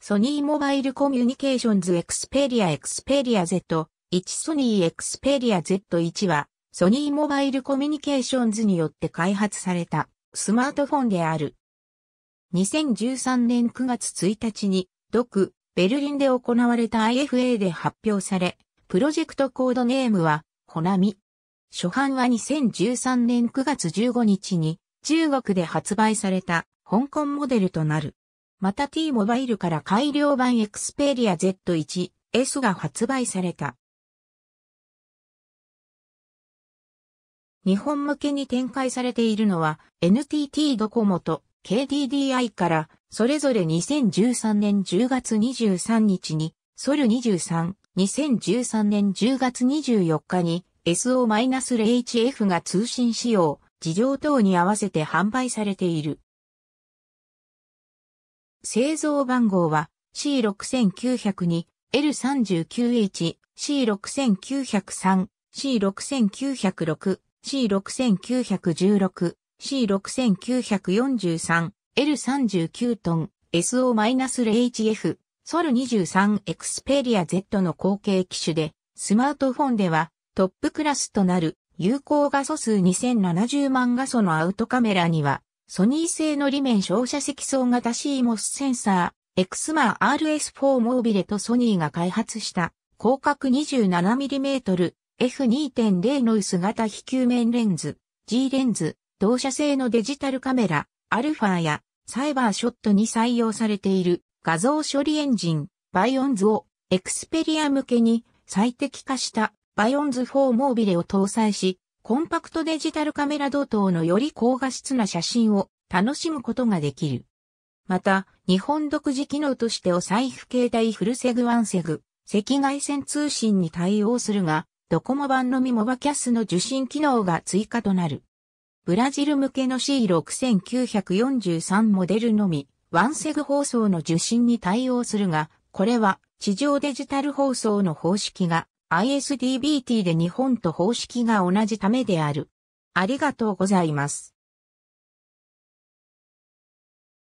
ソニーモバイルコミュニケーションズエクスペリアエクスペリア Z1 ソニーエクスペリア Z1 はソニーモバイルコミュニケーションズによって開発されたスマートフォンである。2013年9月1日にドク、ベルリンで行われた IFA で発表され、プロジェクトコードネームはホナミ。初版は2013年9月15日に中国で発売された香港モデルとなる。また T モバイルから改良版 Xperia Z1、S が発売された。日本向けに展開されているのは NTT ドコモと KDDI からそれぞれ2013年10月23日にソル23、2013年10月24日に SO-0HF が通信仕様、事情等に合わせて販売されている。製造番号は C6902、L39H、C6903、C6906、C6916、C6943、L39 トン、SO-0HF、ソル23エクスペリア Z の後継機種で、スマートフォンではトップクラスとなる有効画素数2070万画素のアウトカメラにはソニー製の裏面照射積層型 CMOS センサー、エクスマー RS4 モービレとソニーが開発した広角 27mm F2.0 の薄型非球面レンズ、G レンズ、同社製のデジタルカメラ、アルファやサイバーショットに採用されている画像処理エンジン、バイオンズをエクスペリア向けに最適化したバイオンズ4モービレを搭載し、コンパクトデジタルカメラ同等のより高画質な写真を楽しむことができる。また、日本独自機能としてお財布携帯フルセグワンセグ、赤外線通信に対応するが、ドコモ版のみモバキャスの受信機能が追加となる。ブラジル向けの C6943 モデルのみ、ワンセグ放送の受信に対応するが、これは地上デジタル放送の方式が ISDBT で日本と方式が同じためである。ありがとうございます。